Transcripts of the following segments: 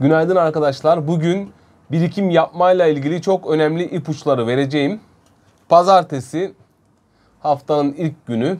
Günaydın arkadaşlar. Bugün birikim yapmayla ilgili çok önemli ipuçları vereceğim. Pazartesi haftanın ilk günü.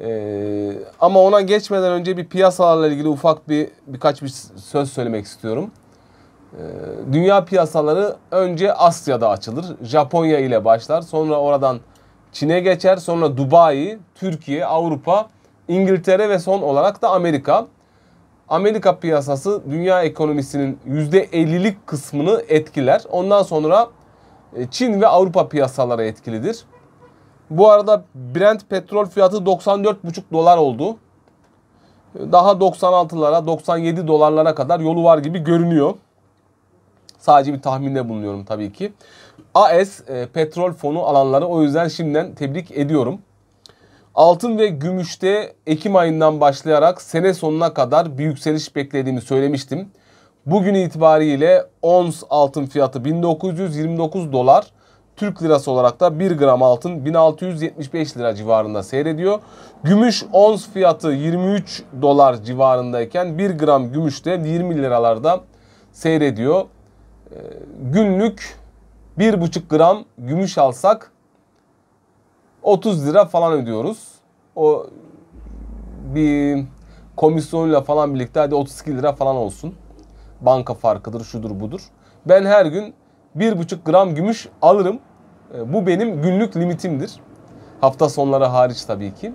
Ee, ama ona geçmeden önce bir piyasalarla ilgili ufak bir birkaç bir söz söylemek istiyorum. Ee, dünya piyasaları önce Asya'da açılır. Japonya ile başlar. Sonra oradan Çin'e geçer. Sonra Dubai, Türkiye, Avrupa, İngiltere ve son olarak da Amerika. Amerika piyasası dünya ekonomisinin %50'lik kısmını etkiler. Ondan sonra e, Çin ve Avrupa piyasaları etkilidir. Bu arada Brent petrol fiyatı 94,5 dolar oldu. Daha 96'lara, 97 dolarlara kadar yolu var gibi görünüyor. Sadece bir tahminde bulunuyorum tabii ki. AS e, petrol fonu alanları o yüzden şimdiden tebrik ediyorum. Altın ve gümüşte Ekim ayından başlayarak sene sonuna kadar bir yükseliş beklediğimi söylemiştim. Bugün itibariyle ons altın fiyatı 1929 dolar. Türk lirası olarak da 1 gram altın 1675 lira civarında seyrediyor. Gümüş ons fiyatı 23 dolar civarındayken 1 gram gümüş de 20 liralarda seyrediyor. Ee, günlük 1,5 gram gümüş alsak 30 lira falan ödüyoruz. O bir komisyonuyla falan birlikte hadi 32 lira falan olsun. Banka farkıdır, şudur budur. Ben her gün 1,5 gram gümüş alırım. E, bu benim günlük limitimdir. Hafta sonları hariç tabii ki.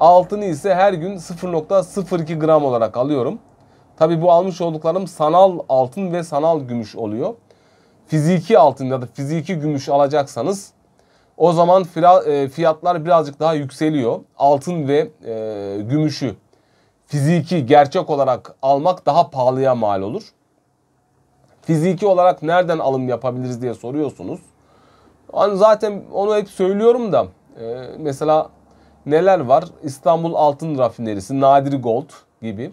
Altını ise her gün 0.02 gram olarak alıyorum. Tabii bu almış olduklarım sanal altın ve sanal gümüş oluyor. Fiziki altın ya da fiziki gümüş alacaksanız o zaman e, fiyatlar birazcık daha yükseliyor. Altın ve e, gümüşü fiziki gerçek olarak almak daha pahalıya mal olur. Fiziki olarak nereden alım yapabiliriz diye soruyorsunuz. Yani zaten onu hep söylüyorum da e, mesela neler var? İstanbul Altın Rafinerisi, Nadir Gold gibi.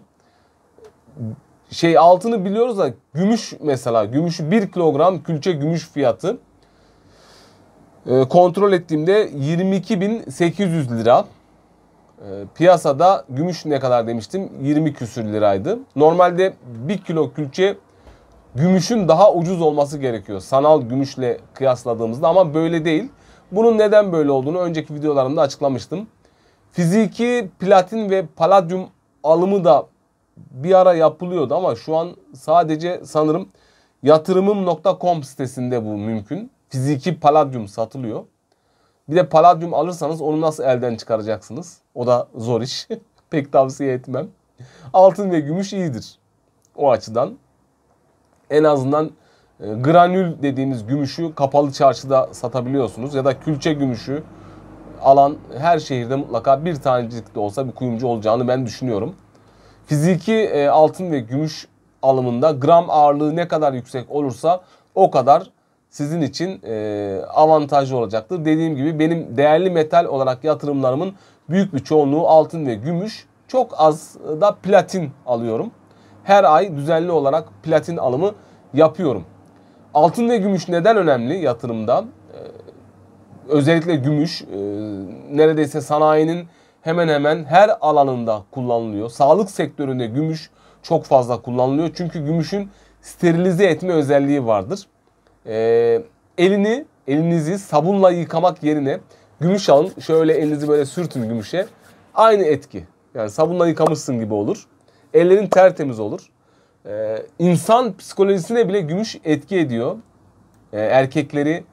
Şey altını biliyoruz da gümüş mesela gümüş 1 kilogram külçe gümüş fiyatı e, kontrol ettiğimde 22.800 lira. E, piyasada gümüş ne kadar demiştim? 20 küsür liraydı. Normalde 1 kilo külçe gümüşün daha ucuz olması gerekiyor. Sanal gümüşle kıyasladığımızda ama böyle değil. Bunun neden böyle olduğunu önceki videolarımda açıklamıştım. Fiziki platin ve paladyum alımı da bir ara yapılıyordu ama şu an sadece sanırım yatırımım.com sitesinde bu mümkün fiziki paladyum satılıyor. Bir de paladyum alırsanız onu nasıl elden çıkaracaksınız? O da zor iş. Pek tavsiye etmem. Altın ve gümüş iyidir. O açıdan. En azından e, granül dediğimiz gümüşü kapalı çarşıda satabiliyorsunuz. Ya da külçe gümüşü alan her şehirde mutlaka bir tanecik de olsa bir kuyumcu olacağını ben düşünüyorum. Fiziki e, altın ve gümüş alımında gram ağırlığı ne kadar yüksek olursa o kadar sizin için e, avantajlı olacaktır. Dediğim gibi benim değerli metal olarak yatırımlarımın büyük bir çoğunluğu altın ve gümüş. Çok az da platin alıyorum. Her ay düzenli olarak platin alımı yapıyorum. Altın ve gümüş neden önemli yatırımda? Ee, özellikle gümüş e, neredeyse sanayinin hemen hemen her alanında kullanılıyor. Sağlık sektöründe gümüş çok fazla kullanılıyor. Çünkü gümüşün sterilize etme özelliği vardır e, elini elinizi sabunla yıkamak yerine gümüş alın. Şöyle elinizi böyle sürtün gümüşe. Aynı etki. Yani sabunla yıkamışsın gibi olur. Ellerin tertemiz olur. Ee, insan psikolojisine bile gümüş etki ediyor. Ee, erkekleri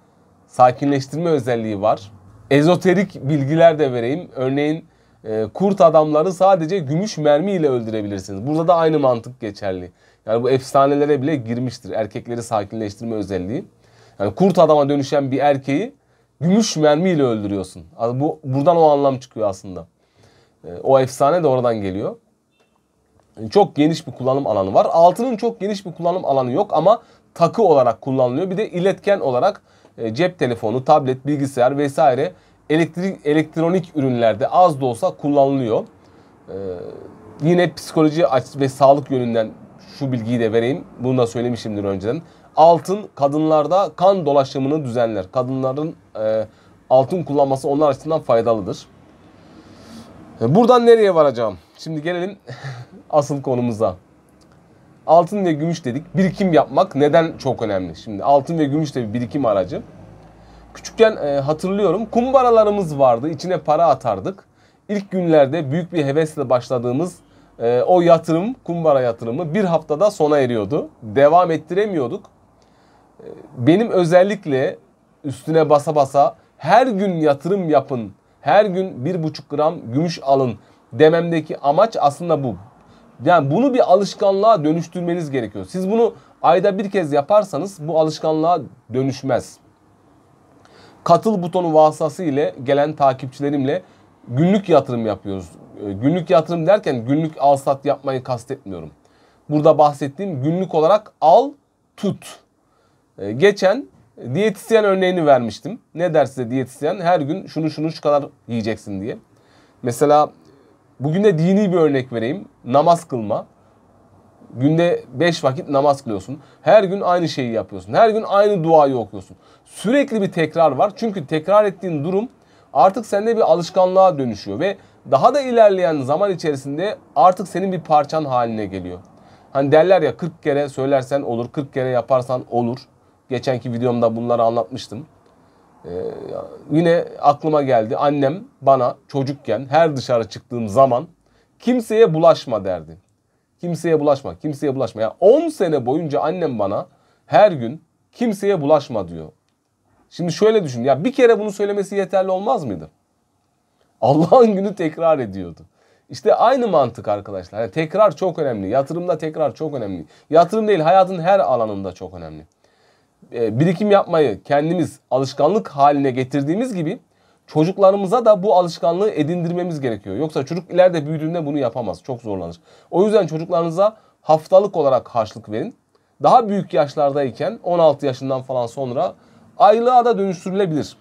sakinleştirme özelliği var. Ezoterik bilgiler de vereyim. Örneğin e, kurt adamları sadece gümüş mermiyle öldürebilirsiniz. Burada da aynı mantık geçerli. Yani bu efsanelere bile girmiştir. Erkekleri sakinleştirme özelliği. Yani kurt adama dönüşen bir erkeği gümüş mermiyle öldürüyorsun. bu buradan o anlam çıkıyor aslında. Ee, o efsane de oradan geliyor. Çok geniş bir kullanım alanı var. Altının çok geniş bir kullanım alanı yok ama takı olarak kullanılıyor. Bir de iletken olarak e, cep telefonu, tablet, bilgisayar vesaire elektrik elektronik ürünlerde az da olsa kullanılıyor. Ee, yine psikoloji ve sağlık yönünden şu bilgiyi de vereyim. Bunu da söylemişimdir önceden. Altın kadınlarda kan dolaşımını düzenler. Kadınların e, altın kullanması onlar açısından faydalıdır. E, buradan nereye varacağım? Şimdi gelelim asıl konumuza. Altın ve gümüş dedik. Birikim yapmak neden çok önemli? Şimdi altın ve gümüş de bir birikim aracı. Küçükken e, hatırlıyorum kumbaralarımız vardı. İçine para atardık. İlk günlerde büyük bir hevesle başladığımız e, o yatırım, kumbara yatırımı bir haftada sona eriyordu. Devam ettiremiyorduk. E, benim özellikle üstüne basa basa her gün yatırım yapın, her gün bir buçuk gram gümüş alın dememdeki amaç aslında bu. Yani bunu bir alışkanlığa dönüştürmeniz gerekiyor. Siz bunu ayda bir kez yaparsanız bu alışkanlığa dönüşmez. Katıl butonu vasıtasıyla gelen takipçilerimle günlük yatırım yapıyoruz. Ee, günlük yatırım derken günlük al sat yapmayı kastetmiyorum. Burada bahsettiğim günlük olarak al tut. Ee, geçen diyetisyen örneğini vermiştim. Ne derse diyetisyen her gün şunu şunu şu kadar yiyeceksin diye. Mesela bugün de dini bir örnek vereyim. Namaz kılma. Günde 5 vakit namaz kılıyorsun. Her gün aynı şeyi yapıyorsun. Her gün aynı duayı okuyorsun. Sürekli bir tekrar var. Çünkü tekrar ettiğin durum artık sende bir alışkanlığa dönüşüyor ve daha da ilerleyen zaman içerisinde artık senin bir parçan haline geliyor. Hani derler ya 40 kere söylersen olur, 40 kere yaparsan olur. Geçenki videomda bunları anlatmıştım. Ee, yine aklıma geldi. Annem bana çocukken her dışarı çıktığım zaman kimseye bulaşma derdi. Kimseye bulaşma, kimseye bulaşma. Yani 10 sene boyunca annem bana her gün kimseye bulaşma diyor. Şimdi şöyle düşün. Ya bir kere bunu söylemesi yeterli olmaz mıydı? Allah'ın günü tekrar ediyordu. İşte aynı mantık arkadaşlar. Yani tekrar çok önemli. Yatırımda tekrar çok önemli. Yatırım değil hayatın her alanında çok önemli. E, birikim yapmayı kendimiz alışkanlık haline getirdiğimiz gibi çocuklarımıza da bu alışkanlığı edindirmemiz gerekiyor. Yoksa çocuk ileride büyüdüğünde bunu yapamaz. Çok zorlanır. O yüzden çocuklarınıza haftalık olarak harçlık verin. Daha büyük yaşlardayken 16 yaşından falan sonra aylığa da dönüştürülebilir.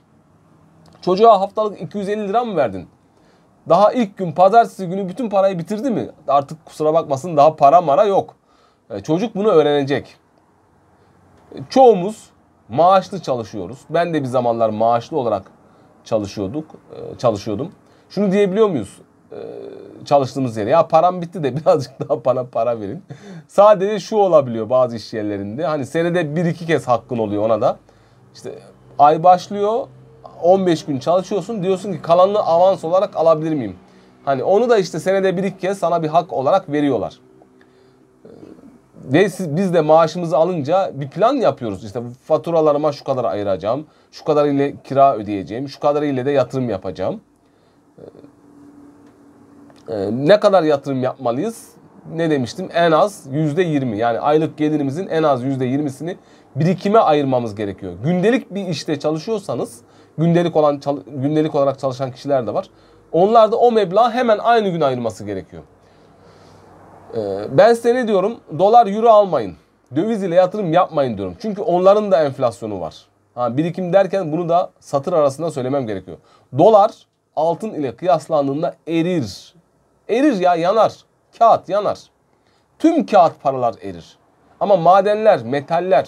Çocuğa haftalık 250 lira mı verdin? Daha ilk gün pazartesi günü bütün parayı bitirdi mi? Artık kusura bakmasın daha para mara yok. E, çocuk bunu öğrenecek. E, çoğumuz maaşlı çalışıyoruz. Ben de bir zamanlar maaşlı olarak çalışıyorduk, e, çalışıyordum. Şunu diyebiliyor muyuz? çalıştığımız yere ya param bitti de birazcık daha bana para verin. Sadece şu olabiliyor bazı iş yerlerinde. Hani senede bir iki kez hakkın oluyor ona da. İşte ay başlıyor 15 gün çalışıyorsun diyorsun ki kalanını avans olarak alabilir miyim? Hani onu da işte senede bir iki kez sana bir hak olarak veriyorlar. Ee, ve biz de maaşımızı alınca bir plan yapıyoruz. İşte faturalarıma şu kadar ayıracağım. Şu kadar ile kira ödeyeceğim. Şu kadar ile de yatırım yapacağım. Ee, ne kadar yatırım yapmalıyız? Ne demiştim? En az %20. Yani aylık gelirimizin en az %20'sini birikime ayırmamız gerekiyor. Gündelik bir işte çalışıyorsanız gündelik olan gündelik olarak çalışan kişiler de var. Onlar da o meblağ hemen aynı gün ayırması gerekiyor. Ee, ben size ne diyorum? Dolar, euro almayın. Döviz ile yatırım yapmayın diyorum. Çünkü onların da enflasyonu var. Ha, birikim derken bunu da satır arasında söylemem gerekiyor. Dolar altın ile kıyaslandığında erir. Erir ya yanar. Kağıt yanar. Tüm kağıt paralar erir. Ama madenler, metaller,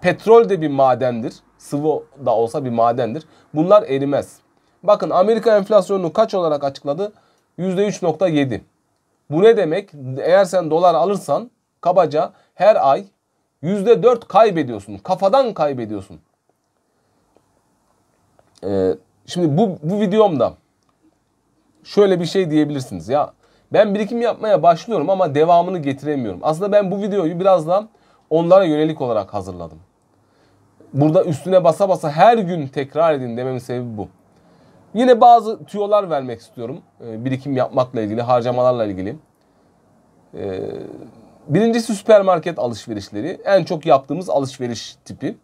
Petrol de bir madendir. Sıvı da olsa bir madendir. Bunlar erimez. Bakın Amerika enflasyonunu kaç olarak açıkladı? %3.7. Bu ne demek? Eğer sen dolar alırsan kabaca her ay %4 kaybediyorsun. Kafadan kaybediyorsun. Ee, şimdi bu, bu videomda şöyle bir şey diyebilirsiniz. Ya ben birikim yapmaya başlıyorum ama devamını getiremiyorum. Aslında ben bu videoyu birazdan onlara yönelik olarak hazırladım burada üstüne basa basa her gün tekrar edin dememin sebebi bu. Yine bazı tüyolar vermek istiyorum. E, birikim yapmakla ilgili, harcamalarla ilgili. E, birincisi süpermarket alışverişleri. En çok yaptığımız alışveriş tipi.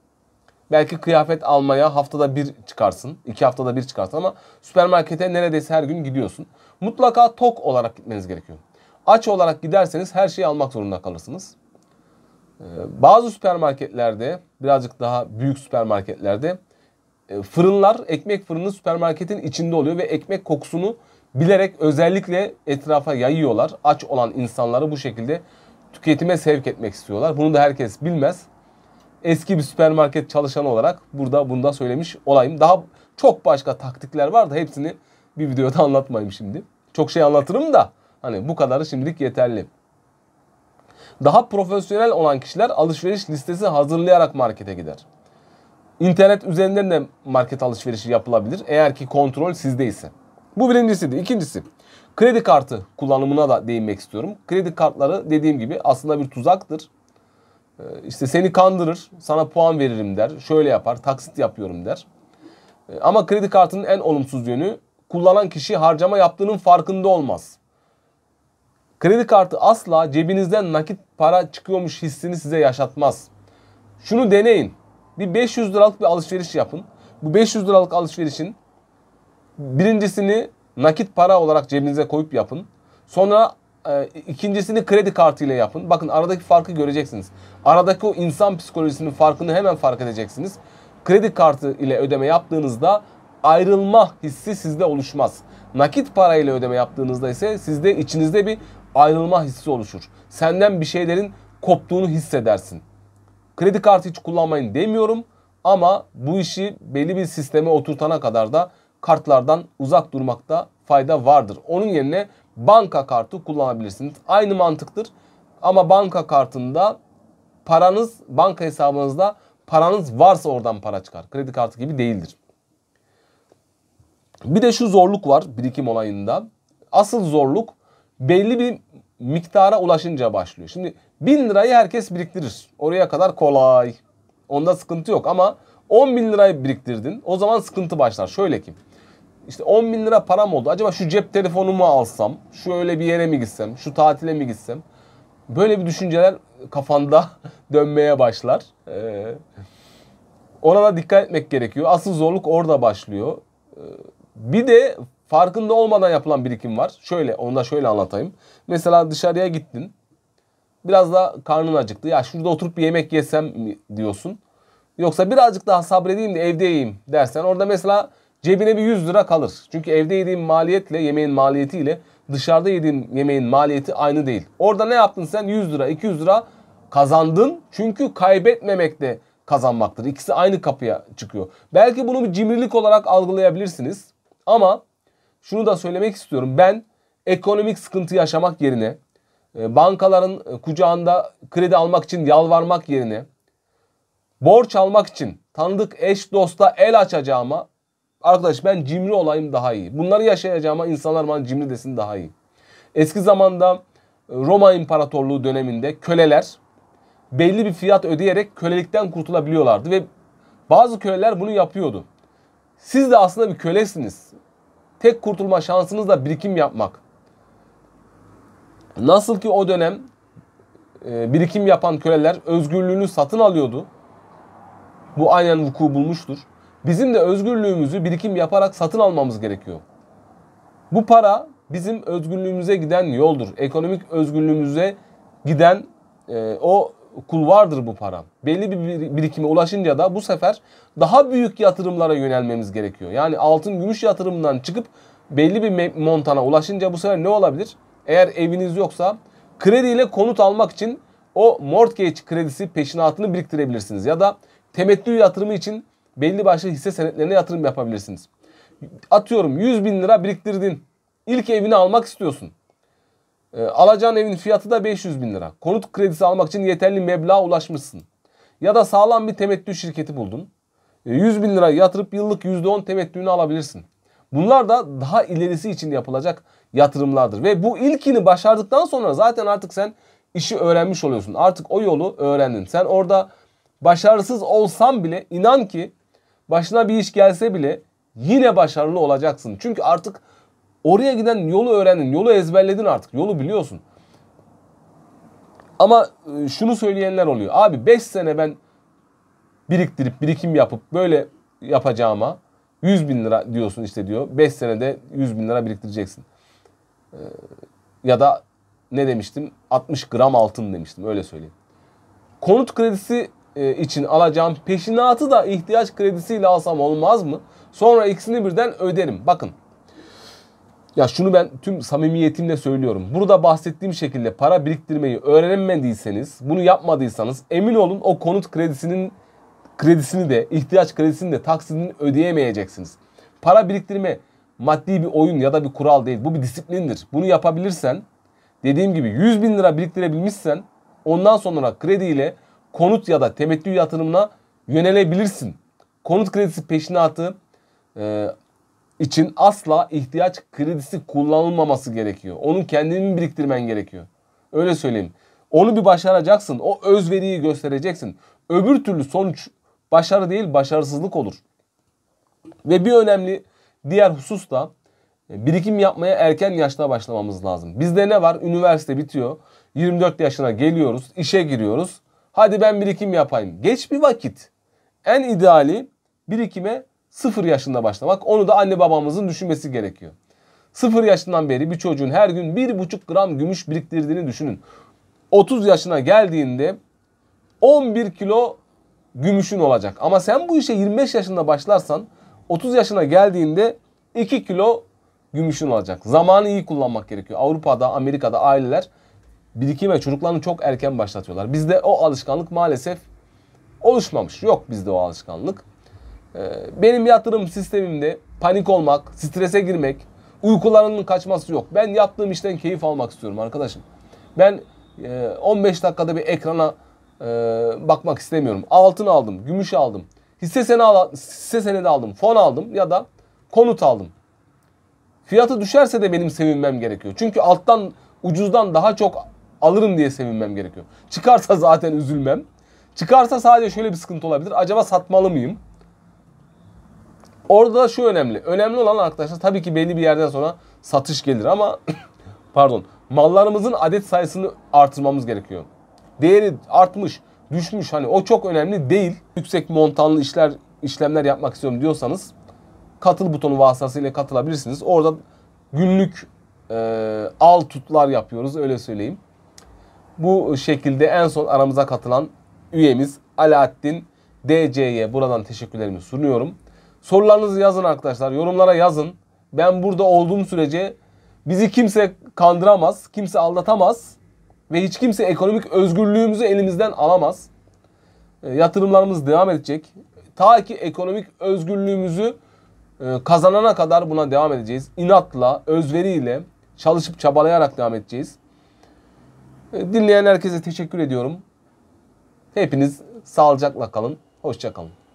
Belki kıyafet almaya haftada bir çıkarsın, iki haftada bir çıkarsın ama süpermarkete neredeyse her gün gidiyorsun. Mutlaka tok olarak gitmeniz gerekiyor. Aç olarak giderseniz her şeyi almak zorunda kalırsınız. Ee, bazı süpermarketlerde birazcık daha büyük süpermarketlerde e, fırınlar ekmek fırını süpermarketin içinde oluyor ve ekmek kokusunu bilerek özellikle etrafa yayıyorlar. Aç olan insanları bu şekilde tüketime sevk etmek istiyorlar. Bunu da herkes bilmez. Eski bir süpermarket çalışanı olarak burada bunu da söylemiş olayım. Daha çok başka taktikler var da hepsini bir videoda anlatmayayım şimdi. Çok şey anlatırım da hani bu kadarı şimdilik yeterli. Daha profesyonel olan kişiler alışveriş listesi hazırlayarak markete gider. İnternet üzerinden de market alışverişi yapılabilir eğer ki kontrol sizdeyse. ise. Bu birincisiydi. İkincisi kredi kartı kullanımına da değinmek istiyorum. Kredi kartları dediğim gibi aslında bir tuzaktır. Ee, işte seni kandırır, sana puan veririm der, şöyle yapar, taksit yapıyorum der. Ee, ama kredi kartının en olumsuz yönü kullanan kişi harcama yaptığının farkında olmaz. Kredi kartı asla cebinizden nakit para çıkıyormuş hissini size yaşatmaz. Şunu deneyin. Bir 500 liralık bir alışveriş yapın. Bu 500 liralık alışverişin birincisini nakit para olarak cebinize koyup yapın. Sonra e, ikincisini kredi kartıyla yapın. Bakın aradaki farkı göreceksiniz. Aradaki o insan psikolojisinin farkını hemen fark edeceksiniz. Kredi kartı ile ödeme yaptığınızda ayrılma hissi sizde oluşmaz. Nakit parayla ödeme yaptığınızda ise sizde içinizde bir ayrılma hissi oluşur. Senden bir şeylerin koptuğunu hissedersin. Kredi kartı hiç kullanmayın demiyorum ama bu işi belli bir sisteme oturtana kadar da kartlardan uzak durmakta fayda vardır. Onun yerine banka kartı kullanabilirsiniz. Aynı mantıktır ama banka kartında paranız banka hesabınızda paranız varsa oradan para çıkar. Kredi kartı gibi değildir. Bir de şu zorluk var birikim olayında. Asıl zorluk belli bir miktara ulaşınca başlıyor. Şimdi 1000 lirayı herkes biriktirir. Oraya kadar kolay. Onda sıkıntı yok ama 10 bin lirayı biriktirdin. O zaman sıkıntı başlar. Şöyle ki işte 10 bin lira param oldu. Acaba şu cep telefonumu alsam, şu öyle bir yere mi gitsem, şu tatile mi gitsem? Böyle bir düşünceler kafanda dönmeye başlar. Ee, ona da dikkat etmek gerekiyor. Asıl zorluk orada başlıyor. Ee, bir de farkında olmadan yapılan birikim var. Şöyle onu da şöyle anlatayım. Mesela dışarıya gittin. Biraz da karnın acıktı. Ya şurada oturup bir yemek yesem mi diyorsun. Yoksa birazcık daha sabredeyim de evde yiyeyim dersen orada mesela cebine bir 100 lira kalır. Çünkü evde yediğin maliyetle yemeğin maliyetiyle dışarıda yediğin yemeğin maliyeti aynı değil. Orada ne yaptın sen? 100 lira, 200 lira kazandın. Çünkü kaybetmemek de kazanmaktır. İkisi aynı kapıya çıkıyor. Belki bunu bir cimrilik olarak algılayabilirsiniz. Ama şunu da söylemek istiyorum. Ben ekonomik sıkıntı yaşamak yerine e, bankaların e, kucağında kredi almak için yalvarmak yerine borç almak için tanıdık eş dosta el açacağıma arkadaş ben cimri olayım daha iyi. Bunları yaşayacağıma insanlar bana cimri desin daha iyi. Eski zamanda e, Roma İmparatorluğu döneminde köleler belli bir fiyat ödeyerek kölelikten kurtulabiliyorlardı ve bazı köleler bunu yapıyordu. Siz de aslında bir kölesiniz tek kurtulma şansınız da birikim yapmak. Nasıl ki o dönem e, birikim yapan köleler özgürlüğünü satın alıyordu. Bu aynen vuku bulmuştur. Bizim de özgürlüğümüzü birikim yaparak satın almamız gerekiyor. Bu para bizim özgürlüğümüze giden yoldur. Ekonomik özgürlüğümüze giden e, o kulvardır bu para. Belli bir birikime ulaşınca da bu sefer daha büyük yatırımlara yönelmemiz gerekiyor. Yani altın gümüş yatırımından çıkıp belli bir montana ulaşınca bu sefer ne olabilir? Eğer eviniz yoksa krediyle konut almak için o mortgage kredisi peşinatını biriktirebilirsiniz. Ya da temettü yatırımı için belli başlı hisse senetlerine yatırım yapabilirsiniz. Atıyorum 100 bin lira biriktirdin. İlk evini almak istiyorsun. E, alacağın evin fiyatı da 500 bin lira. Konut kredisi almak için yeterli meblağa ulaşmışsın. Ya da sağlam bir temettü şirketi buldun. E, ee, 100 bin lira yatırıp yıllık %10 temettüğünü alabilirsin. Bunlar da daha ilerisi için yapılacak yatırımlardır. Ve bu ilkini başardıktan sonra zaten artık sen işi öğrenmiş oluyorsun. Artık o yolu öğrendin. Sen orada başarısız olsan bile inan ki başına bir iş gelse bile yine başarılı olacaksın. Çünkü artık Oraya giden yolu öğrendin, yolu ezberledin artık, yolu biliyorsun. Ama e, şunu söyleyenler oluyor. Abi 5 sene ben biriktirip birikim yapıp böyle yapacağıma 100 bin lira diyorsun işte diyor. 5 senede 100 bin lira biriktireceksin. E, ya da ne demiştim? 60 gram altın demiştim öyle söyleyeyim. Konut kredisi e, için alacağım peşinatı da ihtiyaç kredisiyle alsam olmaz mı? Sonra ikisini birden öderim. Bakın ya şunu ben tüm samimiyetimle söylüyorum. Burada bahsettiğim şekilde para biriktirmeyi öğrenmediyseniz, bunu yapmadıysanız emin olun o konut kredisinin kredisini de, ihtiyaç kredisini de taksidini ödeyemeyeceksiniz. Para biriktirme maddi bir oyun ya da bir kural değil. Bu bir disiplindir. Bunu yapabilirsen dediğim gibi 100 bin lira biriktirebilmişsen ondan sonra krediyle konut ya da temettü yatırımına yönelebilirsin. Konut kredisi peşinatı e, için asla ihtiyaç kredisi kullanılmaması gerekiyor. Onun kendini biriktirmen gerekiyor. Öyle söyleyeyim. Onu bir başaracaksın. O özveriyi göstereceksin. Öbür türlü sonuç başarı değil başarısızlık olur. Ve bir önemli diğer husus da e, birikim yapmaya erken yaşta başlamamız lazım. Bizde ne var? Üniversite bitiyor. 24 yaşına geliyoruz. işe giriyoruz. Hadi ben birikim yapayım. Geç bir vakit. En ideali birikime 0 yaşında başlamak. Onu da anne babamızın düşünmesi gerekiyor. 0 yaşından beri bir çocuğun her gün 1,5 gram gümüş biriktirdiğini düşünün. 30 yaşına geldiğinde 11 kilo gümüşün olacak. Ama sen bu işe 25 yaşında başlarsan 30 yaşına geldiğinde 2 kilo gümüşün olacak. Zamanı iyi kullanmak gerekiyor. Avrupa'da, Amerika'da aileler birikime çocuklarını çok erken başlatıyorlar. Bizde o alışkanlık maalesef oluşmamış. Yok bizde o alışkanlık. Ee, benim yatırım sistemimde panik olmak, strese girmek, uykularının kaçması yok. Ben yaptığım işten keyif almak istiyorum arkadaşım. Ben 15 e, dakikada bir ekrana e, bakmak istemiyorum. Altın aldım, gümüş aldım, hisse senedi, hisse senedi aldım, fon aldım ya da konut aldım. Fiyatı düşerse de benim sevinmem gerekiyor. Çünkü alttan ucuzdan daha çok alırım diye sevinmem gerekiyor. Çıkarsa zaten üzülmem. Çıkarsa sadece şöyle bir sıkıntı olabilir. Acaba satmalı mıyım? Orada da şu önemli. Önemli olan arkadaşlar tabii ki belli bir yerden sonra satış gelir ama pardon mallarımızın adet sayısını artırmamız gerekiyor. Değeri artmış, düşmüş hani o çok önemli değil. Yüksek montanlı işler işlemler yapmak istiyorum diyorsanız katıl butonu vasıtasıyla katılabilirsiniz. Orada günlük e, al tutlar yapıyoruz öyle söyleyeyim. Bu şekilde en son aramıza katılan üyemiz Alaaddin DC'ye buradan teşekkürlerimi sunuyorum. Sorularınızı yazın arkadaşlar. Yorumlara yazın. Ben burada olduğum sürece bizi kimse kandıramaz, kimse aldatamaz ve hiç kimse ekonomik özgürlüğümüzü elimizden alamaz. E, yatırımlarımız devam edecek. Ta ki ekonomik özgürlüğümüzü e, kazanana kadar buna devam edeceğiz. İnatla, özveriyle, çalışıp çabalayarak devam edeceğiz. E, dinleyen herkese teşekkür ediyorum. Hepiniz sağlıcakla kalın. Hoşçakalın.